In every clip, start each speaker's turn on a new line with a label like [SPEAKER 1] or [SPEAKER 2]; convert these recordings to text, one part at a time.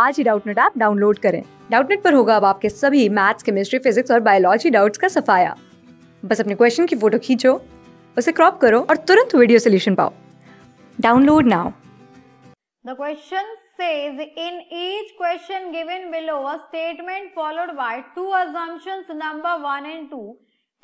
[SPEAKER 1] आज ही Doubtnut app download करें डाउटनेट पर होगा अब आपके सभी मैथ्स केमिस्ट्री फिजिक्स और बायोलॉजी डाउट्स का सफाया बस अपने क्वेश्चन की फोटो खींचो उसे क्रॉप करो और तुरंत वीडियो सोल्यूशन पाओ download now The question says in each question given below a statement followed by two assumptions number 1 and 2.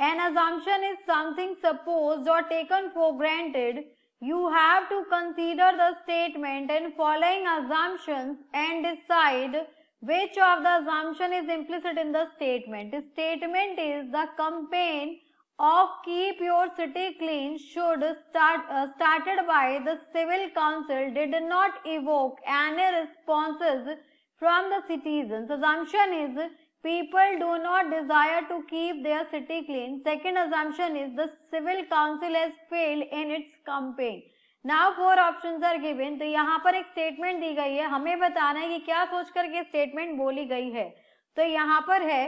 [SPEAKER 1] An assumption is something supposed or taken for granted You have to consider the statement and following assumptions and decide which of the assumption is implicit in the statement. Statement is the campaign of keep your city clean should start uh, started by the civil council did not evoke any responses from the citizens. Assumption is People do not desire to keep their city clean. Second assumption is the civil council has failed in its campaign. Now four option are given तो यहाँ पर एक statement दी गई है हमें बताना है कि क्या सोच करके स्टेटमेंट बोली गई है तो यहाँ पर है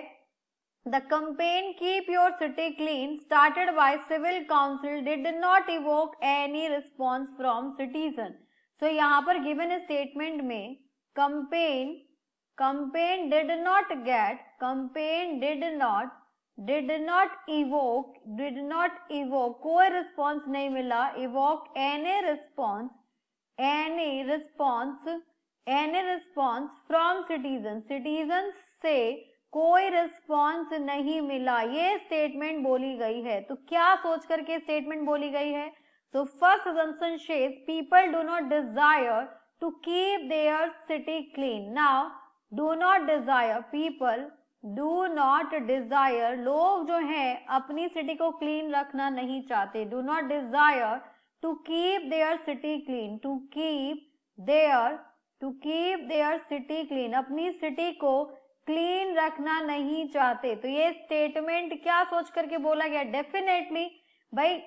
[SPEAKER 1] the campaign keep your city clean started by civil council did not evoke any response from citizen so यहाँ पर गिवन स्टेटमेंट में campaign Campaign did not get, campaign did not, did not evoke, did not evoke, कोई response नहीं मिला, evoke any response, any response, any response from citizens, citizens से कोई response नहीं मिला, ये statement बोली गई है, तो क्या सोच करके statement बोली गई है? So first assumption says people do not desire to keep their city clean. Now do not desire people do not desire लोग जो हैं अपनी सिटी को क्लीन रखना नहीं चाहते do not desire to keep their city clean to keep their to keep their city clean अपनी city को क्लीन रखना नहीं चाहते तो ये स्टेटमेंट क्या सोच करके बोला गया डेफिनेटली भाई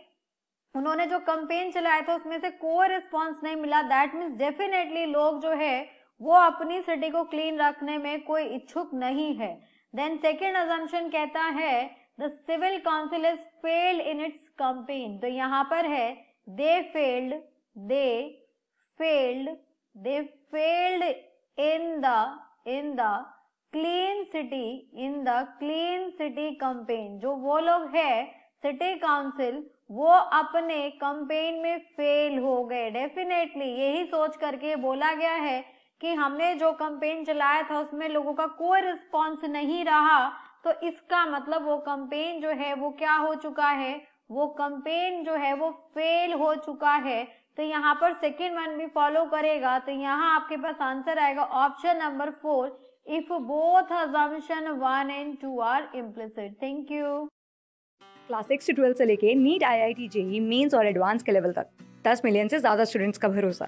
[SPEAKER 1] उन्होंने जो कंपेन चलाया था उसमें से कोई रिस्पॉन्स नहीं मिला दैट मीन्स डेफिनेटली लोग जो है वो अपनी सिटी को क्लीन रखने में कोई इच्छुक नहीं है देन सेकेंड अजम्पन कहता है the civil council is failed in its campaign तो यहाँ पर है they failed they failed they failed in the in the clean city in the clean city campaign जो वो लोग है सिटी काउंसिल वो अपने कंपेन में फेल हो गए डेफिनेटली यही सोच करके बोला गया है कि हमने जो कंपेन चलाया था उसमें लोगों का कोई रिस्पॉन्स नहीं रहा तो इसका मतलब वो कंपेन जो है वो क्या हो चुका है वो कंपेन जो है वो फेल हो चुका है तो यहाँ पर सेकेंड वन भी फॉलो करेगा तो यहाँ आपके पास आंसर आएगा option number four if both assumption one and two are implicit thank you class six से ट्वेल्थ से लेके NEET I I T JEE mains और एडवांस के लेवल तक दस मिलियन से ज्यादा स्टूडेंट्स का भरोसा